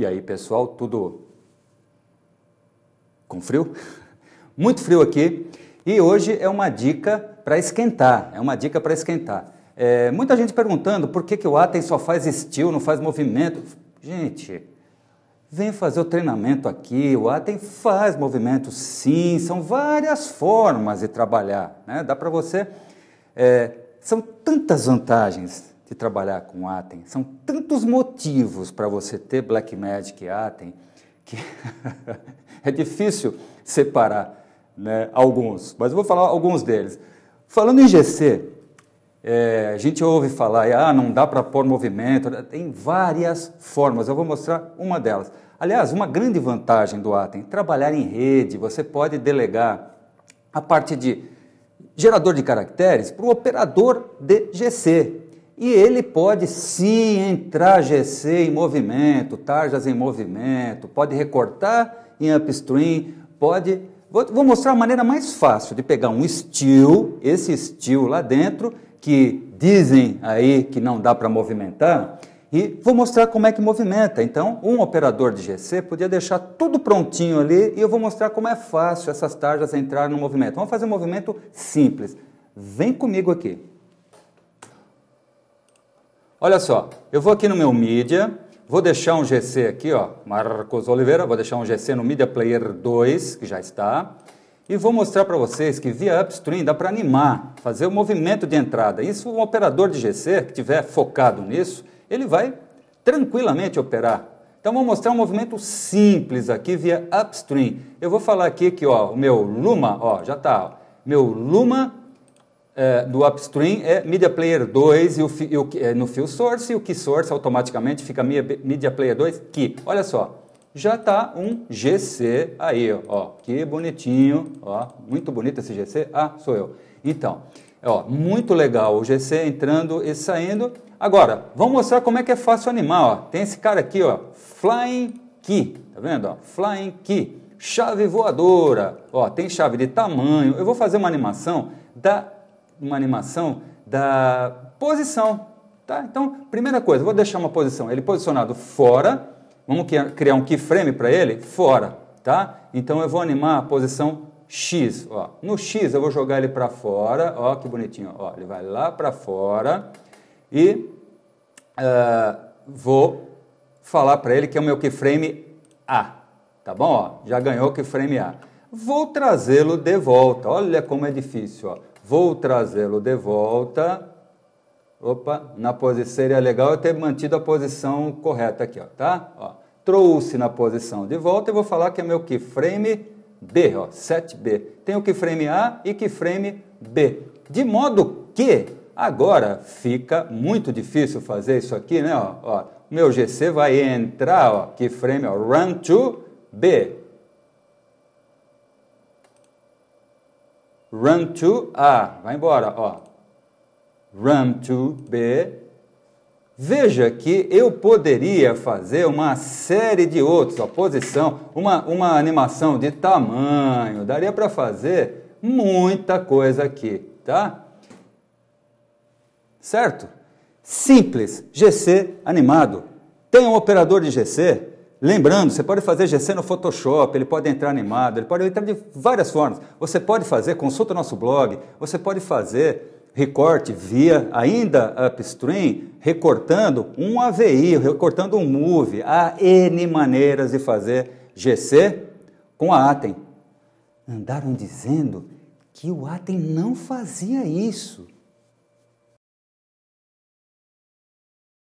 E aí, pessoal, tudo com frio? Muito frio aqui. E hoje é uma dica para esquentar. É uma dica para esquentar. É, muita gente perguntando por que, que o Atem só faz estilo, não faz movimento. Gente, vem fazer o treinamento aqui. O Atem faz movimento, sim. São várias formas de trabalhar. Né? Dá para você. É, são tantas vantagens de trabalhar com Atem. São tantos motivos para você ter Blackmagic e Atem que é difícil separar né, alguns, mas eu vou falar alguns deles. Falando em GC, é, a gente ouve falar, ah, não dá para pôr movimento, tem várias formas, eu vou mostrar uma delas. Aliás, uma grande vantagem do Atem, trabalhar em rede, você pode delegar a parte de gerador de caracteres para o operador de GC. E ele pode sim entrajecer em movimento, tarjas em movimento, pode recortar em upstream, pode. Vou, vou mostrar a maneira mais fácil de pegar um steel, esse steel lá dentro, que dizem aí que não dá para movimentar, e vou mostrar como é que movimenta. Então, um operador de GC podia deixar tudo prontinho ali e eu vou mostrar como é fácil essas tarjas entrar no movimento. Vamos fazer um movimento simples. Vem comigo aqui. Olha só, eu vou aqui no meu mídia, vou deixar um GC aqui, ó, Marcos Oliveira, vou deixar um GC no Media Player 2, que já está, e vou mostrar para vocês que via upstream dá para animar, fazer o movimento de entrada. Isso um operador de GC que tiver focado nisso, ele vai tranquilamente operar. Então vou mostrar um movimento simples aqui via upstream. Eu vou falar aqui que ó, o meu Luma, ó, já está, meu Luma é, do upstream é Media Player 2 e, o, e o, é, no Fio Source, e o Key Source automaticamente fica Media Player 2 Key. Olha só, já está um GC aí, ó, que bonitinho, ó, muito bonito esse GC. Ah, sou eu. Então, ó, muito legal o GC entrando e saindo. Agora, vamos mostrar como é que é fácil animar, ó. Tem esse cara aqui, ó, Flying Key, tá vendo, ó? Flying Key, chave voadora. Ó, tem chave de tamanho. Eu vou fazer uma animação da uma animação da posição. Tá? Então, primeira coisa, vou deixar uma posição. Ele posicionado fora. Vamos criar um keyframe para ele? Fora. Tá? Então, eu vou animar a posição X. Ó. No X, eu vou jogar ele para fora. Ó, que bonitinho. Ó, ele vai lá para fora. E uh, vou falar para ele que é o meu keyframe A. Tá bom? Ó, já ganhou o keyframe A. Vou trazê-lo de volta. Olha como é difícil. Ó vou trazê-lo de volta. Opa, na posição seria legal eu ter mantido a posição correta aqui, ó, tá? Ó, trouxe na posição de volta e vou falar que é meu keyframe B, ó, 7B. Tem o keyframe A e keyframe B. De modo que agora fica muito difícil fazer isso aqui, né? Ó, ó meu GC vai entrar, ó, keyframe, ó, run to B. Run to A. Vai embora, ó. Run to B. Veja que eu poderia fazer uma série de outros, a posição, uma, uma animação de tamanho, daria para fazer muita coisa aqui, tá? Certo? Simples, GC animado. Tem um operador de GC, Lembrando, você pode fazer GC no Photoshop, ele pode entrar animado, ele pode entrar tá de várias formas. Você pode fazer, consulta nosso blog, você pode fazer recorte via ainda upstream, recortando um AVI, recortando um move. Há N maneiras de fazer GC com a Atem. Andaram dizendo que o Atem não fazia isso.